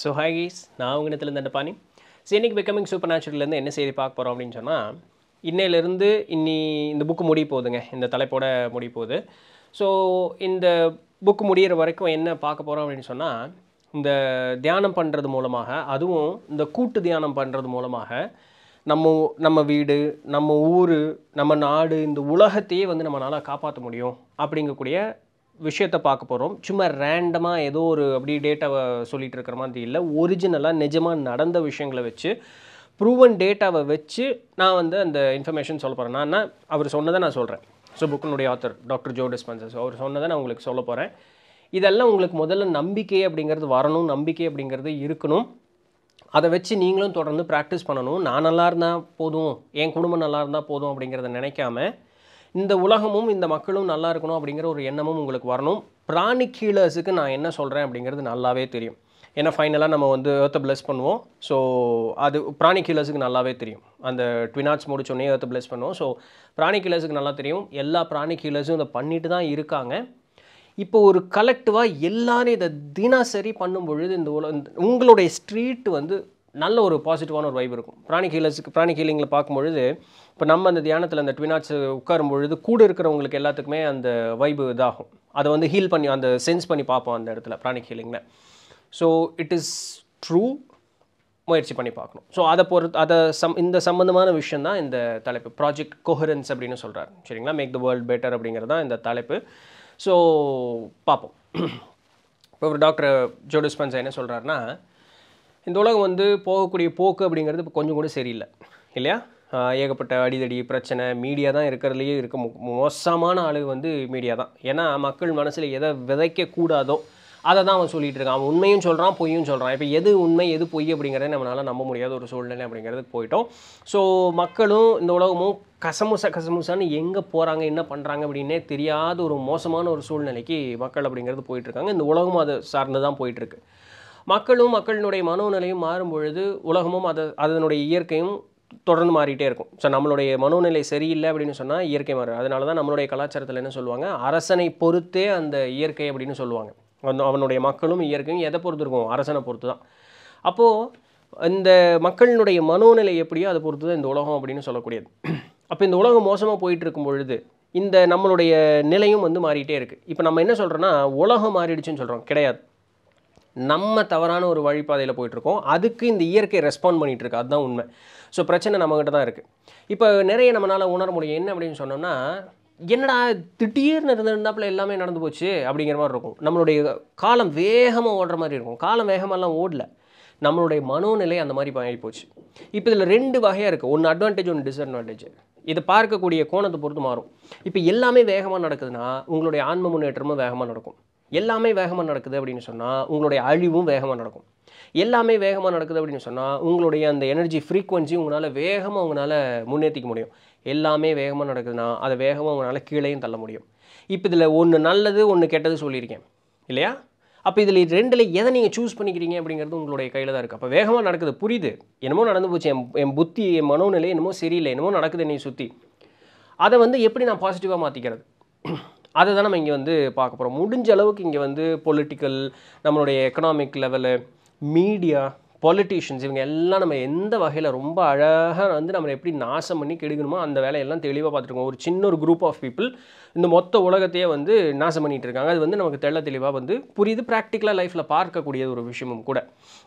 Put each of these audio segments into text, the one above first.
so ஹாய்ஸ் நான் உங்கள் இடத்துல இருந்த பாணி ஸோ இன்றைக்கி பிகமிங் சூப்பர் நேச்சுரல்லேருந்து என்ன செய்தி பார்க்க போகிறோம் அப்படின்னு சொன்னால் இன்னையிலேருந்து இன்னி இந்த புக்கு முடிய போகுதுங்க இந்த தலைப்போட முடிய போகுது ஸோ இந்த புக்கு முடிகிற வரைக்கும் என்ன பார்க்க போகிறோம் அப்படின்னு சொன்னால் இந்த தியானம் பண்ணுறது மூலமாக அதுவும் இந்த கூட்டு தியானம் பண்ணுறது மூலமாக நம்ம நம்ம வீடு நம்ம ஊர் நம்ம நாடு இந்த உலகத்தையே வந்து நம்மளால் காப்பாற்ற முடியும் அப்படிங்கக்கூடிய விஷயத்தை பார்க்க போகிறோம் சும்மா ரேண்டமாக ஏதோ ஒரு அப்படி டேட்டாவை சொல்லிகிட்டு இருக்கிற மாதிரி இல்லை ஒரிஜினலாக நிஜமாக நடந்த விஷயங்களை வச்சு ப்ரூவன் டேட்டாவை வச்சு நான் வந்து அந்த இன்ஃபர்மேஷன் சொல்ல போகிறேன் நான் அவர் சொன்னதை நான் சொல்கிறேன் ஸோ புக்கினுடைய ஆத்தர் டாக்டர் ஜோ டிஸ்பென்சஸ் அவர் சொன்னதை நான் உங்களுக்கு சொல்ல போகிறேன் இதெல்லாம் உங்களுக்கு முதல்ல நம்பிக்கை அப்படிங்கிறது வரணும் நம்பிக்கை அப்படிங்கிறது இருக்கணும் அதை வச்சு நீங்களும் தொடர்ந்து ப்ராக்டிஸ் பண்ணணும் நான் நல்லா இருந்தால் போதும் என் குடும்பம் நல்லா இருந்தால் போதும் அப்படிங்கிறத நினைக்காம இந்த உலகமும் இந்த மக்களும் நல்லா இருக்கணும் அப்படிங்கிற ஒரு எண்ணமும் உங்களுக்கு வரணும் பிராணிக் ஹீலர்ஸுக்கு நான் என்ன சொல்கிறேன் அப்படிங்கிறது நல்லாவே தெரியும் ஏன்னா ஃபைனலாக நம்ம வந்து ஏர்த்தை பிளஸ் பண்ணுவோம் ஸோ அது பிராணி கீழர்ஸுக்கு நல்லாவே தெரியும் அந்த ட்வினாட்ஸ் முடிச்சோடனே ஏர்த்தை பிளஸ் பண்ணுவோம் ஸோ பிராணி கீழர்ஸுக்கு நல்லா தெரியும் எல்லா பிராணி கீழர்ஸும் இதை பண்ணிட்டு தான் இருக்காங்க இப்போ ஒரு கலெக்டிவாக எல்லோரும் இதை தினசரி பண்ணும் பொழுது இந்த உலக உங்களுடைய ஸ்ட்ரீட் வந்து நல்ல ஒரு பாசிட்டிவான ஒரு வைப் இருக்கும் பிராணி ஹீலர்ஸுக்கு பிராணி ஹீலிங்கில் பார்க்கும்பொழுது இப்போ நம்ம அந்த தியானத்தில் அந்த ட்வினாட்ஸ் உட்காரும் பொழுது கூட இருக்கிறவங்களுக்கு எல்லாத்துக்குமே அந்த வைப்பு இதாகும் அதை வந்து ஹீல் பண்ணி அந்த சென்ஸ் பண்ணி பார்ப்போம் அந்த இடத்துல பிராணி ஹீலிங்கில் ஸோ இட் இஸ் ட்ரூ முயற்சி பண்ணி பார்க்கணும் ஸோ அதை பொறுத்து அதை சம் இந்த சம்மந்தமான விஷயம் தான் இந்த தலைப்பு ப்ராஜெக்ட் கொஹரன்ஸ் அப்படின்னு சொல்கிறார் சரிங்களா மேக் த வேர்ல்ட் பெட்டர் அப்படிங்கிறது தான் இந்த தலைப்பு ஸோ பார்ப்போம் இப்போ ஒரு டாக்டர் ஜோடிஸ்பன்ஸ் என்ன சொல்கிறாருன்னா இந்த உலகம் வந்து போகக்கூடிய போக்கு அப்படிங்கிறது இப்போ கொஞ்சம் கூட சரியில்லை இல்லையா ஏகப்பட்ட அடிதடி பிரச்சனை மீடியா தான் இருக்கிறதுலையே இருக்க மோசமான ஆளு வந்து மீடியா தான் ஏன்னா மக்கள் மனசில் எதை விதைக்கக்கூடாதோ அதை தான் அவன் சொல்லிகிட்டு இருக்கான் அவன் உண்மையும் சொல்கிறான் பொய்யும் சொல்கிறான் இப்போ எது உண்மை எது பொய் அப்படிங்கிறத நம்மளால் நம்ப முடியாத ஒரு சூழ்நிலை அப்படிங்கிறதுக்கு போயிட்டோம் ஸோ மக்களும் இந்த உலகமும் கசமுச கசமுசான்னு எங்கே போகிறாங்க என்ன பண்ணுறாங்க அப்படின்னே தெரியாத ஒரு மோசமான ஒரு சூழ்நிலைக்கு மக்கள் அப்படிங்கிறது போயிட்டுருக்காங்க இந்த உலகமும் அதை சார்ந்து தான் போயிட்டுருக்கு மக்களும் மக்களினுடைய மனோநிலையும் மாறும் பொழுது உலகமும் அதை அதனுடைய இயற்கையும் தொடர்ந்து மாறிட்டே இருக்கும் ஸோ நம்மளுடைய மனோநிலை சரியில்லை அப்படின்னு சொன்னால் இயற்கை மாறும் அதனால தான் நம்மளுடைய கலாச்சாரத்தில் என்ன சொல்லுவாங்க அரசனை பொறுத்தே அந்த இயற்கை அப்படின்னு சொல்லுவாங்க அந்த அவனுடைய மக்களும் இயற்கையும் எதை பொறுத்து இருக்கும் அரசனை பொறுத்து தான் அப்போது இந்த மக்களினுடைய மனோநிலை எப்படியோ அதை பொறுத்து தான் இந்த உலகம் அப்படின்னு சொல்லக்கூடியது அப்போ இந்த உலகம் மோசமாக போயிட்டு இருக்கும் பொழுது இந்த நம்மளுடைய நிலையும் வந்து மாறிட்டே இருக்குது இப்போ நம்ம என்ன சொல்கிறோன்னா உலகம் மாறிடுச்சுன்னு சொல்கிறோம் கிடையாது நம்ம தவறான ஒரு வழிபாதையில் போயிட்டுருக்கோம் அதுக்கு இந்த இயற்கை ரெஸ்பாண்ட் பண்ணிகிட்ருக்கு அதுதான் உண்மை ஸோ பிரச்சனை நம்மக்கிட்ட தான் இருக்குது இப்போ நிறைய நம்மளால் உணர முடியும் என்ன அப்படின்னு சொன்னோம்னா என்னடா திடீர்னு இருந்திருந்தாப்புல எல்லாமே நடந்து போச்சு அப்படிங்கிற மாதிரி இருக்கும் நம்மளுடைய காலம் வேகமாக ஓடுற மாதிரி இருக்கும் காலம் வேகமாகலாம் ஓடலை நம்மளுடைய மனோநிலை அந்த மாதிரி ஆகி போச்சு இப்போ இதில் ரெண்டு வகையாக இருக்குது ஒன்று அட்வான்டேஜ் ஒன்று டிஸ்அட்வான்டேஜ் இதை பார்க்கக்கூடிய கோணத்தை பொறுத்து மாறும் இப்போ எல்லாமே வேகமாக நடக்குதுன்னா உங்களுடைய ஆன்ம முன்னேற்றமும் வேகமாக நடக்கும் எல்லாமே வேகமாக நடக்குது அப்படின்னு சொன்னால் உங்களுடைய அழிவும் வேகமாக நடக்கும் எல்லாமே வேகமாக நடக்குது அப்படின்னு சொன்னால் உங்களுடைய அந்த எனர்ஜி ஃப்ரீக்குவன்சி உங்களால் வேகமாக உங்களால் முன்னேற்றிக்க முடியும் எல்லாமே வேகமாக நடக்குதுன்னா அதை வேகமாக உங்களால் கீழேயும் தள்ள முடியும் இப்போ இதில் ஒன்று நல்லது ஒன்று கெட்டது சொல்லியிருக்கேன் இல்லையா அப்போ இதில் ரெண்டில் எதை நீங்கள் சூஸ் பண்ணிக்கிறீங்க அப்படிங்கிறது உங்களுடைய கையில் தான் இருக்குது அப்போ வேகமாக நடக்குது புரியுது என்னமோ நடந்து போச்சு என் என் புத்தி என் மனோநிலை என்னமோ சரியில்லை என்னமோ நடக்குது என்னை சுற்றி அதை வந்து எப்படி நான் பாசிட்டிவாக மாற்றிக்கிறது அதை தான் நம்ம இங்கே வந்து பார்க்க போகிறோம் முடிஞ்ச அளவுக்கு இங்கே வந்து பொலிட்டிக்கல் நம்மளுடைய எக்கனாமிக் லெவலு மீடியா பொலிட்டீஷியன்ஸ் இவங்க எல்லாம் நம்ம எந்த வகையில் ரொம்ப அழகாக வந்து நம்ம எப்படி நாசம் பண்ணி கெடுக்கணுமோ அந்த வேலையெல்லாம் தெளிவாக பார்த்துருக்கோம் ஒரு சின்ன ஒரு குரூப் ஆஃப் பீப்புள் இந்த மொத்த உலகத்தையே வந்து நாசம் பண்ணிகிட்டு இருக்காங்க அது வந்து நமக்கு தெள்ள தெளிவாக வந்து புரியுது ப்ராக்டிக்கலாக லைஃப்பில் பார்க்கக்கூடிய ஒரு விஷயமும் கூட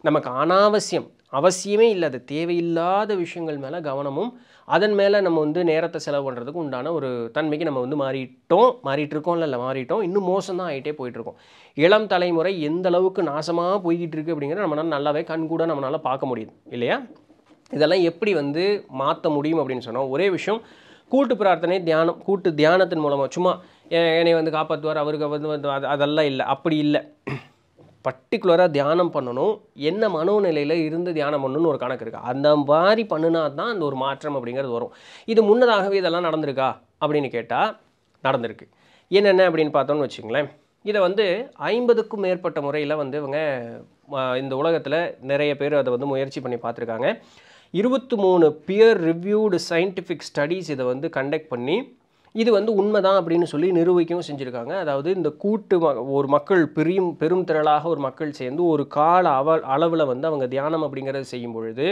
நமக்கு அனாவசியம் அவசியமே இல்லை அது தேவையில்லாத விஷயங்கள் மேலே கவனமும் அதன் மேலே நம்ம வந்து நேரத்தை செலவு பண்ணுறதுக்கு உண்டான ஒரு தன்மைக்கு நம்ம வந்து மாறிட்டோம் மாறிட்டு இல்லை இல்லை மாறிட்டோம் இன்னும் மோசம்தான் ஆகிட்டே போயிட்டுருக்கோம் இளம் தலைமுறை எந்த அளவுக்கு நாசமாக போய்கிட்டு இருக்குது அப்படிங்கிறத நம்மளால் நல்லாவே கண்கூட நம்மளால் பார்க்க முடியுது இல்லையா இதெல்லாம் எப்படி வந்து மாற்ற முடியும் அப்படின்னு சொன்னால் ஒரே விஷயம் கூட்டு பிரார்த்தனை தியானம் கூட்டு தியானத்தின் மூலமாக சும்மா என்னை வந்து காப்பாற்றுவார் அவருக்கு வந்து அதெல்லாம் இல்லை அப்படி இல்லை பர்டிகுலராக தியானம் பண்ணணும் என்ன மனோநிலையில் இருந்து தியானம் பண்ணணும்னு ஒரு கணக்கு இருக்குது அந்த மாதிரி பண்ணினா தான் அந்த ஒரு மாற்றம் அப்படிங்கிறது வரும் இது முன்னதாகவே இதெல்லாம் நடந்திருக்கா அப்படின்னு கேட்டால் நடந்திருக்கு என்னென்ன அப்படின்னு பார்த்தோம்னு வச்சுங்களேன் இதை வந்து ஐம்பதுக்கும் மேற்பட்ட முறையில் வந்து இவங்க இந்த உலகத்தில் நிறைய பேர் அதை வந்து முயற்சி பண்ணி பார்த்துருக்காங்க இருபத்தி மூணு பியர் ரிவ்யூடு சயின்டிஃபிக் ஸ்டடீஸ் இதை வந்து கண்டக்ட் பண்ணி இது வந்து உண்மை தான் அப்படின்னு சொல்லி நிரூபிக்கவும் செஞ்சுருக்காங்க அதாவது இந்த கூட்டு ம ஒரு மக்கள் பெரியும் பெரும் திரளாக ஒரு மக்கள் சேர்ந்து ஒரு கால அவ அளவில் வந்து அவங்க தியானம் அப்படிங்கிறத செய்யும் பொழுது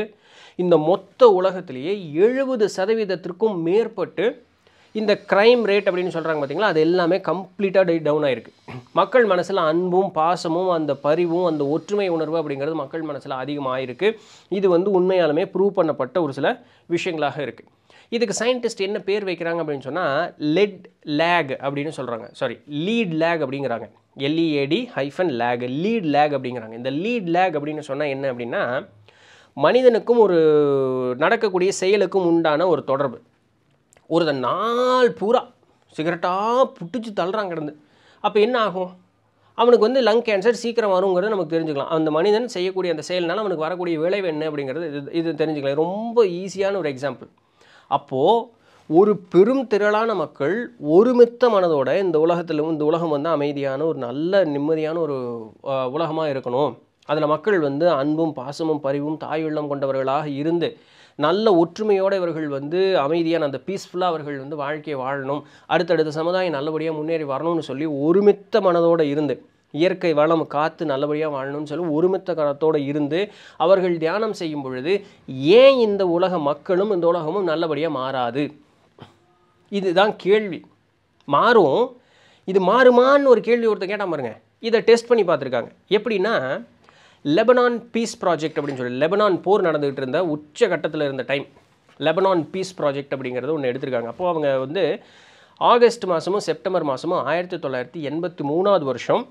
இந்த மொத்த உலகத்திலேயே எழுபது சதவீதத்திற்கும் மேற்பட்டு இந்த க்ரைம் ரேட் அப்படின்னு சொல்கிறாங்க பார்த்தீங்களா அது எல்லாமே கம்ப்ளீட்டாக டவுன் ஆகிருக்கு மக்கள் மனசில் அன்பும் பாசமும் அந்த பரிவும் அந்த ஒற்றுமை உணர்வு அப்படிங்கிறது மக்கள் மனசில் அதிகமாக இருக்குது இது வந்து உண்மையாலுமே ப்ரூவ் பண்ணப்பட்ட ஒரு சில விஷயங்களாக இருக்குது இதுக்கு சயின்டிஸ்ட் என்ன பேர் வைக்கிறாங்க அப்படின்னு சொன்னால் லெட் லேக் அப்படின்னு சொல்கிறாங்க சாரி லீட் லேக் அப்படிங்கிறாங்க L E A D hyphen lake lead lake அப்படிங்கிறாங்க இந்த லீட் லேக் அப்படின்னு சொன்னால் என்ன அப்படின்னா மனிதனுக்கும் ஒரு நடக்கக்கூடிய செயலுக்கும் உண்டான ஒரு தொடர்பு ஒரு நாள் பூரா சிகரெட்டாக புட்டிச்சு தள்ளுறான் கிடந்து அப்போ என்ன ஆகும் அவனுக்கு வந்து லங் கேன்சர் சீக்கிரம் வருங்கிறது நமக்கு தெரிஞ்சுக்கலாம் அந்த மனிதன் செய்யக்கூடிய அந்த செயல்னால் அவனுக்கு வரக்கூடிய விளைவு என்ன அப்படிங்கிறது இது இது தெரிஞ்சுக்கலாம் ரொம்ப ஈஸியான ஒரு எக்ஸாம்பிள் அப்போது ஒரு பெரும் திரளான மக்கள் ஒருமித்த மனதோட இந்த உலகத்தில் இந்த உலகம் வந்து அமைதியான ஒரு நல்ல நிம்மதியான ஒரு உலகமாக இருக்கணும் அதில் மக்கள் வந்து அன்பும் பாசமும் பரிவும் தாய் உள்ளம் கொண்டவர்களாக இருந்து நல்ல ஒற்றுமையோடு இவர்கள் வந்து அமைதியான அந்த பீஸ்ஃபுல்லாக அவர்கள் வந்து வாழ்க்கையை வாழணும் அடுத்தடுத்த சமுதாயம் நல்லபடியாக முன்னேறி வரணும்னு சொல்லி ஒருமித்த மனதோடு இருந்து இயற்கை வளம் காத்து நல்லபடியாக வாழணும்னு சொல்லி ஒருமித்த கரத்தோடு இருந்து அவர்கள் தியானம் செய்யும் பொழுது ஏன் இந்த உலக மக்களும் இந்த உலகமும் நல்லபடியாக மாறாது இதுதான் கேள்வி மாறும் இது மாறுமான்னு ஒரு கேள்வி ஒருத்தர் கேட்டால் பாருங்க இதை டெஸ்ட் பண்ணி பார்த்துருக்காங்க எப்படின்னா லெபனான் பீஸ் ப்ராஜெக்ட் அப்படின்னு சொல்லி லெபனான் போர் நடந்துகிட்டு இருந்த உச்சகட்டத்தில் இருந்த டைம் லெபனான் பீஸ் ப்ராஜெக்ட் அப்படிங்கிறது ஒன்று எடுத்திருக்காங்க அப்போது அவங்க வந்து ஆகஸ்ட் மாதமும் செப்டம்பர் மாதமும் ஆயிரத்தி தொள்ளாயிரத்தி எண்பத்தி மூணாவது வருஷம்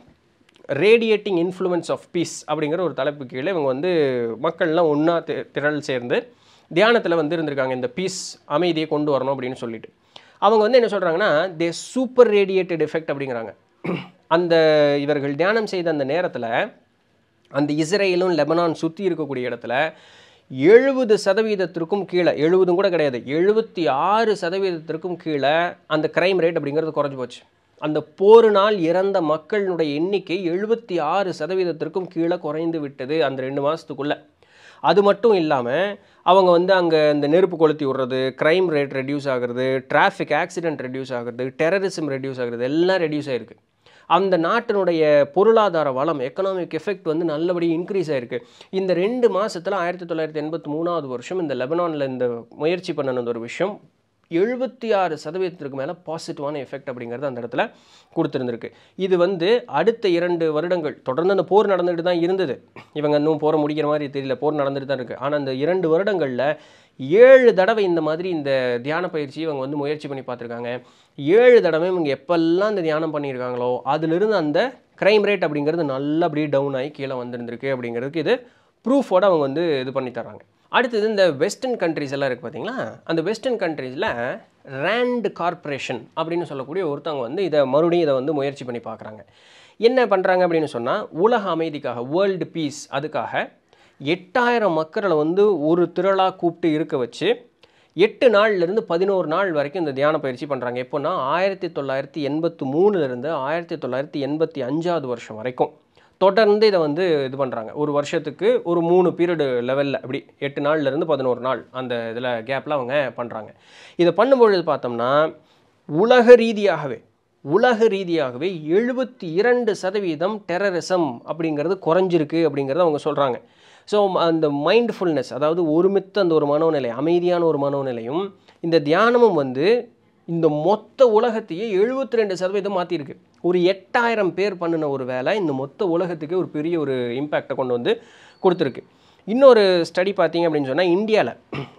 ரேடியேட்டிங் இன்ஃப்ளூயன்ஸ் ஆஃப் பீஸ் அப்படிங்கிற ஒரு தலைப்பு கீழே இவங்க வந்து மக்கள்லாம் ஒன்றா திரள் சேர்ந்து தியானத்தில் வந்து இருந்திருக்காங்க இந்த பீஸ் அமைதியை கொண்டு வரணும் அப்படின்னு சொல்லிட்டு அவங்க வந்து என்ன சொல்கிறாங்கன்னா தே சூப்பர் ரேடியேட்டட் எஃபெக்ட் அப்படிங்கிறாங்க அந்த இவர்கள் தியானம் செய்த அந்த நேரத்தில் அந்த இஸ்ரேலும் லெபனான் சுற்றி இருக்கக்கூடிய இடத்துல எழுபது சதவீதத்திற்கும் கீழே எழுபதும் கூட கிடையாது எழுபத்தி ஆறு சதவீதத்திற்கும் கீழே அந்த க்ரைம் ரேட் அப்படிங்கிறது குறைஞ்சி போச்சு அந்த நாள் இறந்த மக்களினுடைய எண்ணிக்கை எழுபத்தி ஆறு சதவீதத்திற்கும் கீழே குறைந்து விட்டது அந்த ரெண்டு மாதத்துக்குள்ளே அது மட்டும் இல்லாமல் அவங்க வந்து அங்கே இந்த நெருப்பு கொளுத்தி விடுறது க்ரைம் ரேட் ரெடியூஸ் ஆகிறது டிராஃபிக் ஆக்சிடென்ட் ரெடியூஸ் ஆகிறது டெரரிசம் ரெடியூஸ் ஆகிறது எல்லாம் ரெடியூஸ் ஆகிருக்கு அந்த நாட்டினுடைய பொருளாதார வளம் எக்கனாமிக் எஃபெக்ட் வந்து நல்லபடியாக இன்க்ரீஸ் ஆகிருக்கு இந்த ரெண்டு மாதத்தில் ஆயிரத்தி தொள்ளாயிரத்தி எண்பத்தி மூணாவது வருஷம் இந்த லெபனானில் இந்த முயற்சி பண்ண ஒரு விஷயம் எழுபத்தி ஆறு சதவீதத்திற்கு மேலே பாசிட்டிவான எஃபெக்ட் அப்படிங்கிறது அந்த இடத்துல கொடுத்துருந்துருக்கு இது வந்து அடுத்த இரண்டு வருடங்கள் தொடர்ந்து அந்த போர் நடந்துகிட்டு தான் இருந்தது இவங்க இன்னும் போகிற முடிக்கிற மாதிரி தெரியல போர் நடந்துகிட்டு தான் இருக்குது ஆனால் அந்த இரண்டு வருடங்களில் ஏழு தடவை இந்த மாதிரி இந்த தியான பயிற்சி இவங்க வந்து முயற்சி பண்ணி பார்த்துருக்காங்க ஏழு தடவை இவங்க எப்பெல்லாம் இந்த தியானம் பண்ணியிருக்காங்களோ அதிலிருந்து அந்த க்ரைம் ரேட் அப்படிங்கிறது நல்லபடியே டவுன் ஆகி கீழே வந்துருந்துருக்கு அப்படிங்கிறதுக்கு இது ப்ரூஃபோடு அவங்க வந்து இது பண்ணி தராங்க அடுத்தது இந்த வெஸ்டர்ன் கண்ட்ரிஸ் எல்லாம் இருக்குது பார்த்தீங்களா அந்த வெஸ்டர்ன் கண்ட்ரீஸில் ரேண்ட் கார்ப்பரேஷன் அப்படின்னு சொல்லக்கூடிய ஒருத்தவங்க வந்து இதை மறுபடியும் இதை வந்து முயற்சி பண்ணி பார்க்குறாங்க என்ன பண்ணுறாங்க அப்படின்னு சொன்னால் உலக அமைதிக்காக வேர்ல்டு பீஸ் அதுக்காக எட்டாயிரம் மக்களை வந்து ஒரு திரளாக கூப்பிட்டு இருக்க வச்சு எட்டு நாள்லேருந்து பதினோரு நாள் வரைக்கும் இந்த தியான பயிற்சி பண்ணுறாங்க எப்போன்னா ஆயிரத்தி தொள்ளாயிரத்தி எண்பத்தி மூணுலேருந்து ஆயிரத்தி தொள்ளாயிரத்தி எண்பத்தி அஞ்சாவது வருஷம் வரைக்கும் தொடர்ந்து இதை வந்து இது பண்ணுறாங்க ஒரு வருஷத்துக்கு ஒரு மூணு பீரியடு லெவலில் இப்படி எட்டு நாள்லேருந்து பதினோரு நாள் அந்த இதில் கேப்பில் அவங்க பண்ணுறாங்க இதை பண்ணும்பொழுது பார்த்தோம்னா உலக ரீதியாகவே உலக ரீதியாகவே எழுபத்தி இரண்டு சதவீதம் டெரரிசம் அப்படிங்கிறது குறைஞ்சிருக்கு அப்படிங்கிறத அவங்க சொல்கிறாங்க ஸோ அந்த மைண்ட்ஃபுல்னஸ் அதாவது ஒருமித்த அந்த ஒரு மனோநிலை அமைதியான ஒரு மனோநிலையும் இந்த தியானமும் வந்து இந்த மொத்த உலகத்தையே எழுபத்தி ரெண்டு சதவீதம் மாற்றிருக்கு ஒரு எட்டாயிரம் பேர் பண்ணின ஒரு வேலை இந்த மொத்த உலகத்துக்கே ஒரு பெரிய ஒரு இம்பேக்டை கொண்டு வந்து கொடுத்துருக்கு இன்னொரு ஸ்டடி பார்த்தீங்க அப்படின்னு சொன்னால் இந்தியாவில்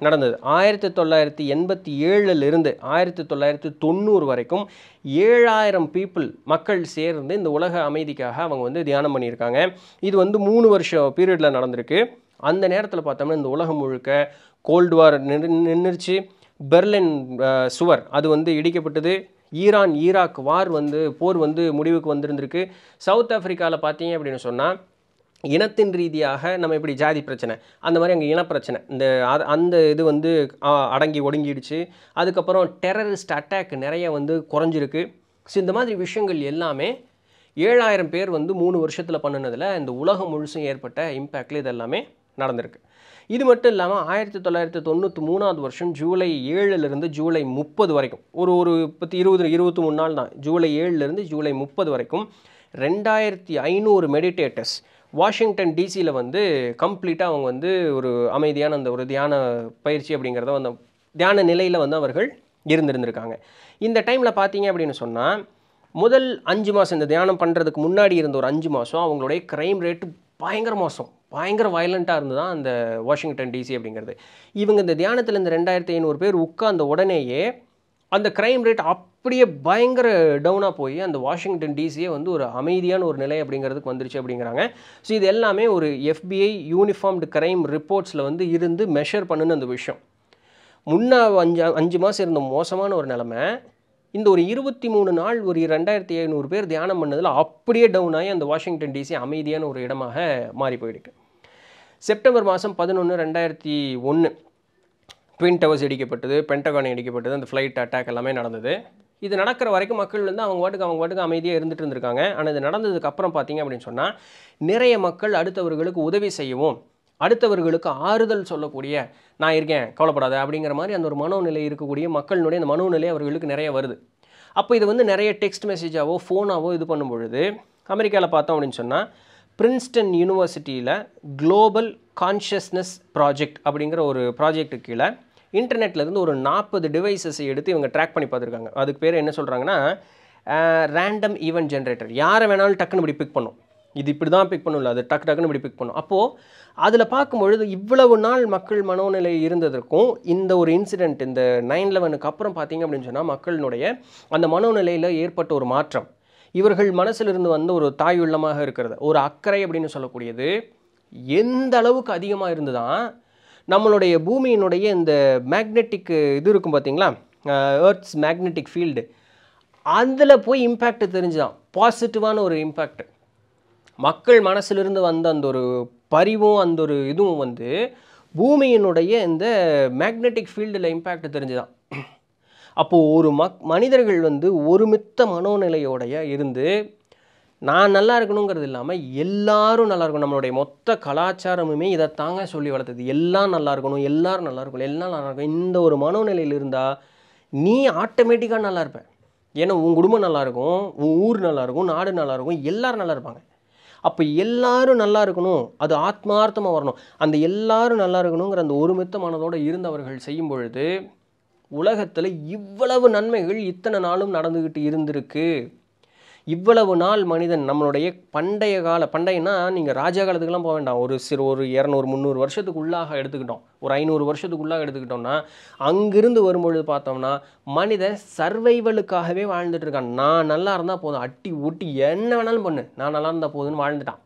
நடந்தது ஆயிரத்தி தொள்ளாயிரத்தி எண்பத்தி ஏழுலேருந்து ஆயிரத்தி தொள்ளாயிரத்தி தொண்ணூறு வரைக்கும் ஏழாயிரம் பீப்புள் மக்கள் சேர்ந்து இந்த உலக அமைதிக்காக அவங்க வந்து தியானம் பண்ணியிருக்காங்க இது வந்து மூணு வருஷம் பீரியடில் நடந்திருக்கு அந்த நேரத்தில் பார்த்தோம்னா இந்த உலகம் முழுக்க கோல்டு வார் நின்று நின்றுச்சு பெர்லின் சுவர் அது வந்து இடிக்கப்பட்டது ஈரான் ஈராக் வார் வந்து போர் வந்து முடிவுக்கு வந்திருந்திருக்கு சவுத் ஆஃப்ரிக்காவில் பார்த்தீங்க அப்படின்னு சொன்னால் இனத்தின் ரீதியாக நம்ம இப்படி ஜாதி பிரச்சனை அந்த மாதிரி அங்கே இனப்பிரச்சனை இந்த அந்த இது வந்து அடங்கி ஒடுங்கிடுச்சு அதுக்கப்புறம் டெரரிஸ்ட் அட்டாக் நிறைய வந்து குறைஞ்சிருக்கு ஸோ இந்த மாதிரி விஷயங்கள் எல்லாமே ஏழாயிரம் பேர் வந்து மூணு வருஷத்தில் பண்ணினதில் இந்த உலகம் முழுசும் ஏற்பட்ட இம்பேக்டில் இதெல்லாமே நடந்திருக்கு இது மட்டும் இல்லாமல் ஆயிரத்தி தொள்ளாயிரத்தி தொண்ணூற்றி மூணாவது வருஷம் ஜூலை ஏழுலேருந்து ஜூலை முப்பது வரைக்கும் ஒரு ஒரு பத்து இருபது இருபத்தி மூணு நாள் தான் ஜூலை ஏழுலேருந்து ஜூலை முப்பது வரைக்கும் ரெண்டாயிரத்தி ஐநூறு மெடிடேட்டர்ஸ் வாஷிங்டன் டிசியில் வந்து கம்ப்ளீட்டாக அவங்க வந்து ஒரு அமைதியான அந்த ஒரு தியான பயிற்சி அப்படிங்கிறத அந்த தியான நிலையில் வந்து அவர்கள் இருந்திருந்திருக்காங்க இந்த டைமில் பார்த்தீங்க அப்படின்னு சொன்னால் முதல் அஞ்சு மாதம் இந்த தியானம் பண்ணுறதுக்கு முன்னாடி இருந்த ஒரு அஞ்சு மாதம் அவங்களுடைய க்ரைம் ரேட்டு பயங்கர மோசம் பயங்கர வயலண்ட்டாக இருந்து தான் அந்த வாஷிங்டன் டிசி அப்படிங்கிறது இவங்க இந்த தியானத்தில் இந்த ரெண்டாயிரத்தி ஐநூறு பேர் உட்காந்த உடனேயே அந்த க்ரைம் ரேட் அப்படியே பயங்கர டவுனாக போய் அந்த வாஷிங்டன் டிசியே வந்து ஒரு அமைதியான ஒரு நிலை அப்படிங்கிறதுக்கு வந்துருச்சு அப்படிங்கிறாங்க ஸோ இது எல்லாமே ஒரு எஃபிஐ யூனிஃபார்ம்டு க்ரைம் ரிப்போர்ட்ஸில் வந்து இருந்து மெஷர் பண்ணுன்னு அந்த விஷயம் முன்னா அஞ்சு அஞ்சு மாதம் இருந்த மோசமான ஒரு நிலமை இந்த ஒரு இருபத்தி மூணு நாள் ஒரு ரெண்டாயிரத்தி ஐநூறு பேர் தியானம் பண்ணதில் அப்படியே டவுன் ஆகி அந்த வாஷிங்டன் டிசி அமைதியான ஒரு இடமாக மாறி போயிருக்கு செப்டம்பர் மாதம் பதினொன்று ரெண்டாயிரத்தி ஒன்று ட்வின் டவர்ஸ் இடிக்கப்பட்டது பென்டகான் இடிக்கப்பட்டது அந்த ஃப்ளைட் அட்டாக் எல்லாமே நடந்தது இது நடக்கிற வரைக்கும் மக்கள் வந்து அவங்க வாட்டுக்கு அவங்க வாட்டுக்கு அமைதியாக இருந்துட்டு இருந்திருக்காங்க ஆனால் இது நடந்ததுக்கப்புறம் பார்த்திங்க பார்த்தீங்க அப்படின்னு சொன்னால் நிறைய மக்கள் அடுத்தவர்களுக்கு உதவி செய்யவும் அடுத்தவர்களுக்கு ஆறுதல் சொல்லக்கூடிய நான் இருக்கேன் கவலைப்படாத அப்படிங்கிற மாதிரி அந்த ஒரு மனோநிலை இருக்கக்கூடிய மக்களினுடைய அந்த மனோநிலை அவர்களுக்கு நிறைய வருது அப்போ இது வந்து நிறைய டெக்ஸ்ட் மெசேஜாவோ ஃபோனாவோ இது பண்ணும் பொழுது அமெரிக்காவில் பார்த்தோம் அப்படின்னு சொன்னால் பிரின்ஸ்டன் யூனிவர்சிட்டியில் குளோபல் கான்ஷியஸ்னஸ் ப்ராஜெக்ட் அப்படிங்கிற ஒரு ப்ராஜெக்ட்டு கீழே இன்டர்நெட்லேருந்து ஒரு நாற்பது டிவைசஸை எடுத்து இவங்க ட்ராக் பண்ணி பார்த்துருக்காங்க அதுக்கு பேர் என்ன சொல்கிறாங்கன்னா ரேண்டம் ஈவெண்ட் ஜென்ரேட்டர் யாரை வேணாலும் டக்குன்னு இப்படி பிக் பண்ணும் இது இப்படி தான் பிக் பண்ணல அது டக்கு டக்குன்னு இப்படி பிக் பண்ணும் அப்போது அதில் பார்க்கும்பொழுது இவ்வளவு நாள் மக்கள் மனோநிலை இருந்ததற்கும் இந்த ஒரு இன்சிடெண்ட் இந்த நைன் லெவனுக்கு அப்புறம் பார்த்தீங்க அப்படின்னு சொன்னால் மக்களினுடைய அந்த மனோநிலையில் ஏற்பட்ட ஒரு மாற்றம் இவர்கள் மனசிலிருந்து வந்து ஒரு தாய் உள்ளமாக இருக்கிறது ஒரு அக்கறை அப்படின்னு சொல்லக்கூடியது எந்த அளவுக்கு அதிகமாக இருந்துதான் நம்மளுடைய பூமியினுடைய இந்த மேக்னெட்டிக் இது இருக்கும் பார்த்தீங்களா ஏர்த்ஸ் மேக்னெட்டிக் ஃபீல்டு அதில் போய் இம்பேக்ட் தெரிஞ்சுதான் பாசிட்டிவான ஒரு இம்பேக்ட் மக்கள் மனசிலிருந்து வந்த அந்த ஒரு பரிவும் அந்த ஒரு இதுவும் வந்து பூமியினுடைய இந்த மேக்னெட்டிக் ஃபீல்டில் இம்பேக்ட் தெரிஞ்சுதான் அப்போது ஒரு மக் மனிதர்கள் வந்து ஒருமித்த மனோநிலையோடைய இருந்து நான் நல்லா இருக்கணுங்கிறது இல்லாமல் எல்லாரும் நல்லா இருக்கணும் நம்மளுடைய மொத்த கலாச்சாரமுமே இதை தாங்க சொல்லி வளர்த்தது எல்லாம் நல்லா இருக்கணும் எல்லாரும் நல்லா இருக்கணும் எல்லாம் நல்லா இருக்கணும் இந்த ஒரு மனோநிலையில் இருந்தால் நீ ஆட்டோமேட்டிக்காக நல்லா இருப்பேன் ஏன்னா உன் குடும்பம் நல்லாயிருக்கும் உன் ஊர் நல்லாயிருக்கும் நாடு நல்லாயிருக்கும் எல்லோரும் நல்லா இருப்பாங்க அப்போ எல்லாரும் நல்லா இருக்கணும் அது ஆத்மார்த்தமாக வரணும் அந்த எல்லாரும் நல்லா இருக்கணுங்கிற அந்த ஒருமித்த மனதோடு இருந்தவர்கள் செய்யும் பொழுது உலகத்தில் இவ்வளவு நன்மைகள் இத்தனை நாளும் நடந்துக்கிட்டு இருந்திருக்கு இவ்வளவு நாள் மனிதன் நம்மளுடைய பண்டைய கால பண்டையனா நீங்கள் ராஜா காலத்துக்கெல்லாம் போக வேண்டாம் ஒரு சிறு ஒரு இரநூறு முந்நூறு வருஷத்துக்கு உள்ளாக எடுத்துக்கிட்டோம் ஒரு ஐநூறு வருஷத்துக்கு உள்ளாக எடுத்துக்கிட்டோம்னா அங்கிருந்து வரும்பொழுது பார்த்தோம்னா மனிதன் சர்வைவலுக்காகவே வாழ்ந்துட்டுருக்கான் நான் நல்லா இருந்தால் போதும் அட்டி ஒட்டி என்ன வேணாலும் பண்ணு நான் நல்லா இருந்தால் போதுன்னு வாழ்ந்துட்டான்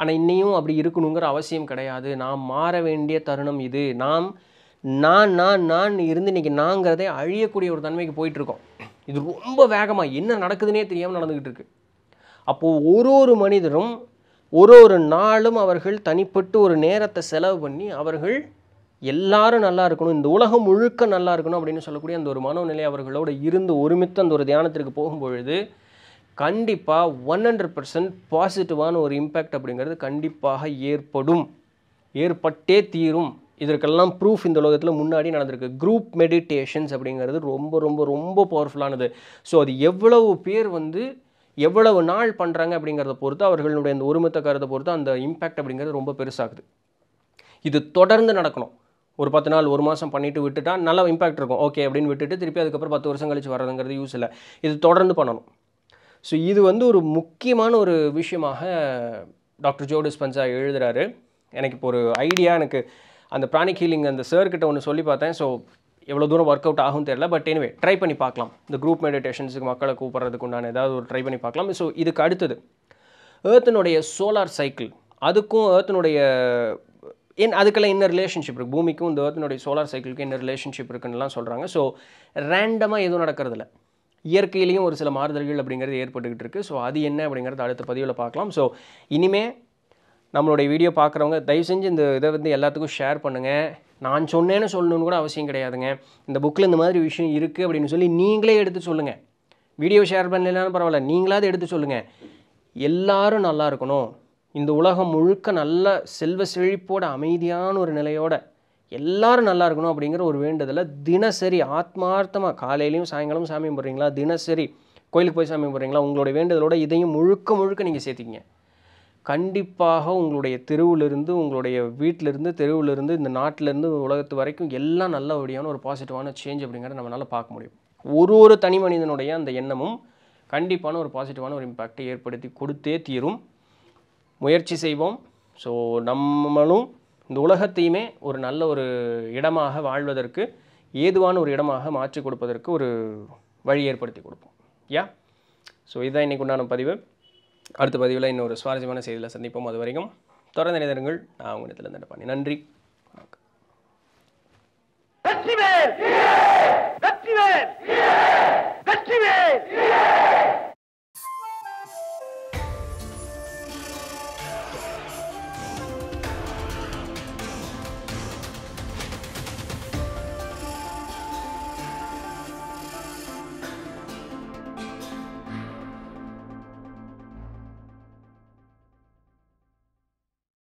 ஆனால் இன்னையும் அப்படி இருக்கணுங்கிற அவசியம் கிடையாது நாம் மாற வேண்டிய தருணம் இது நாம் நான் நான் நான் இருந்து இன்றைக்கி நாங்கிறதே அழியக்கூடிய ஒரு தன்மைக்கு போயிட்டுருக்கோம் இது ரொம்ப வேகமாக என்ன நடக்குதுன்னே தெரியாமல் நடந்துக்கிட்டு இருக்குது அப்போது ஒரு ஒரு மனிதரும் ஒரு ஒரு நாளும் அவர்கள் தனிப்பட்டு ஒரு நேரத்தை செலவு பண்ணி அவர்கள் எல்லாரும் நல்லா இருக்கணும் இந்த உலகம் முழுக்க நல்லா இருக்கணும் அப்படின்னு சொல்லக்கூடிய அந்த ஒரு மனோநிலை அவர்களோடு இருந்து ஒருமித்து அந்த ஒரு தியானத்திற்கு போகும்பொழுது கண்டிப்பாக ஒன் ஹண்ட்ரட் பர்சன்ட் பாசிட்டிவான ஒரு இம்பேக்ட் அப்படிங்கிறது கண்டிப்பாக ஏற்படும் ஏற்பட்டே தீரும் இதற்கெல்லாம் ப்ரூஃப் இந்த உலகத்தில் முன்னாடி நடந்திருக்கு குரூப் மெடிடேஷன்ஸ் அப்படிங்கிறது ரொம்ப ரொம்ப ரொம்ப பவர்ஃபுல்லானது ஸோ அது எவ்வளவு பேர் வந்து எவ்வளவு நாள் பண்ணுறாங்க அப்படிங்கிறத பொறுத்து அவர்களுடைய அந்த ஒருமித்த கருத்தை பொறுத்து அந்த இம்பேக்ட் அப்படிங்கிறது ரொம்ப பெருசாகுது இது தொடர்ந்து நடக்கணும் ஒரு பத்து நாள் ஒரு மாதம் பண்ணிவிட்டு விட்டுட்டா நல்ல இம்பாக்ட் இருக்கும் ஓகே அப்படின்னு விட்டுட்டு திருப்பி அதுக்கப்புறம் பத்து வருஷம் கழிச்சு வர்றதுங்கிறது யூஸ் இல்லை இது தொடர்ந்து பண்ணணும் ஸோ இது வந்து ஒரு முக்கியமான ஒரு விஷயமாக டாக்டர் பஞ்சா எழுதுகிறாரு எனக்கு இப்போ ஒரு ஐடியா எனக்கு அந்த பிராணிக் ஹீலிங் அந்த சார்கிட்ட ஒன்று சொல்லி பார்த்தேன் ஸோ எவ்வளோ தூரம் ஒர்க் அவுட் ஆகும் தெரியல பட் எனிவே ட்ரை பண்ணி பார்க்கலாம் இந்த குரூப் மெடிடேஷன்ஸுக்கு மக்களை கூப்பிட்றதுக்கு உண்டான ஏதாவது ஒரு ட்ரை பண்ணி பார்க்கலாம் ஸோ இதுக்கு அடுத்தது ஏர்த்தனுடைய சோலார் சைக்கிள் அதுக்கும் ஏர்த்தனுடைய என் அதுக்கெல்லாம் என்ன ரிலேஷன்ஷிப் இருக்குது பூமிக்கும் இந்த ஏர்த்தனுடைய சோலார் சைக்கிளுக்கும் என்ன ரிலேஷன்ஷிப் இருக்குன்னுலாம் சொல்கிறாங்க ஸோ ரேண்டமாக எதுவும் நடக்கிறதில்ல இயற்கையிலையும் ஒரு சில மாறுதல்கள் அப்படிங்கிறது ஏற்பட்டுக்கிட்டு இருக்குது ஸோ அது என்ன அப்படிங்கிறது அடுத்த பதிவில் பார்க்கலாம் ஸோ இனிமேல் நம்மளுடைய வீடியோ பார்க்குறவங்க தயவு செஞ்சு இந்த இதை வந்து எல்லாத்துக்கும் ஷேர் பண்ணுங்கள் நான் சொன்னேன்னு சொல்லணும்னு கூட அவசியம் கிடையாதுங்க இந்த புக்கில் இந்த மாதிரி விஷயம் இருக்குது அப்படின்னு சொல்லி நீங்களே எடுத்து சொல்லுங்கள் வீடியோ ஷேர் பண்ணலனாலும் பரவாயில்ல நீங்களாவது எடுத்து சொல்லுங்கள் எல்லோரும் நல்லா இருக்கணும் இந்த உலகம் முழுக்க நல்ல செல்வ செழிப்போட அமைதியான ஒரு நிலையோட எல்லாரும் நல்லா இருக்கணும் அப்படிங்கிற ஒரு வேண்டுதலை தினசரி ஆத்மார்த்தமாக காலையிலையும் சாயங்காலம் சாமி போடுறீங்களா தினசரி கோயிலுக்கு போய் சாமி போடுறீங்களா உங்களோட வேண்டுதலோட இதையும் முழுக்க முழுக்க நீங்கள் சேர்த்திக்கிங்க கண்டிப்பாக உங்களுடைய தெருவிலிருந்து உங்களுடைய வீட்டிலிருந்து தெருவிலிருந்து இந்த நாட்டிலேருந்து உலகத்து வரைக்கும் எல்லாம் நல்லபடியான ஒரு பாசிட்டிவான சேஞ்ச் அப்படிங்கிறத நம்மளால் பார்க்க முடியும் ஒரு ஒரு தனி மனிதனுடைய அந்த எண்ணமும் கண்டிப்பான ஒரு பாசிட்டிவான ஒரு இம்பேக்டை ஏற்படுத்தி கொடுத்தே தீரும் முயற்சி செய்வோம் ஸோ நம்மளும் இந்த உலகத்தையுமே ஒரு நல்ல ஒரு இடமாக வாழ்வதற்கு ஏதுவான ஒரு இடமாக மாற்றி கொடுப்பதற்கு ஒரு வழி ஏற்படுத்தி கொடுப்போம் யா ஸோ இதுதான் இன்றைக்கு உண்டான பதிவு அடுத்த பதிவில் இன்னொரு சுவாரஸ்யமான செய்தியில் சந்திப்போம் அது வரைக்கும் தொடர்ந்து நினைதங்கள் நான் உங்கள் இடத்துல பண்ணி நன்றி வெற்றிவேல்